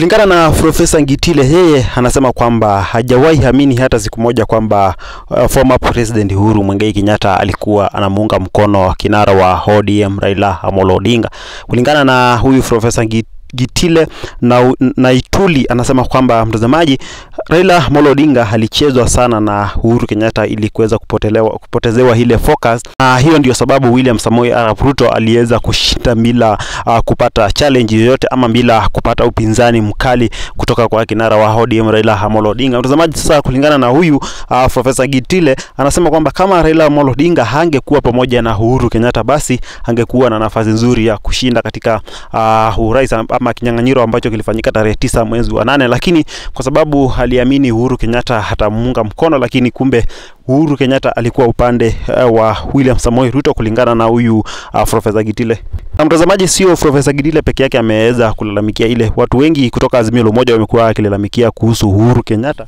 Kulingana na Profesa Ngitile, yeye anasema kwamba hajawahi amini hata siku moja kwamba uh, former president Uhuru Muigai Kenyatta alikuwa anamuunga mkono kinara wa ODM Raila Amolo Odinga. Kulingana na huyu Profesa Ngitile Gitile na, na Ituli anasema kwamba mtazamaji, Raila Amolo Odinga alichezwa sana na Uhuru Kenyatta ili kuweza kupotelewa kupotezewa ile focus, na hiyo ndio sababu William Samoei Arap Ruto aliweza kushinda bila uh, kupata challenge yoyote ama bila kupata upinzani mkali kutoka kwa kinara wa ODM Raila Amolo Odinga. Mtazamaji, sasa kulingana na huyu uh, ah, Profesa Gitile anasema kwamba kama Raila Amolo Odinga hangekuwa pamoja na Uhuru Kenyatta, basi angekuwa na nafasi nzuri ya kushinda katika uh, urais ama kinyang'anyiro ambacho kilifanyika tarehe tisa mwezi wa nane, lakini kwa sababu aliamini Uhuru Kenyatta hatamuunga mkono, lakini kumbe Uhuru Kenyatta alikuwa upande eh, wa William Samoei Ruto kulingana na huyu uh, Profesa Gitile. Na mtazamaji, sio Profesa Gidile peke yake ameweza kulalamikia ile, watu wengi kutoka Azimio la Umoja wamekuwa wakilalamikia kuhusu Uhuru Kenyatta.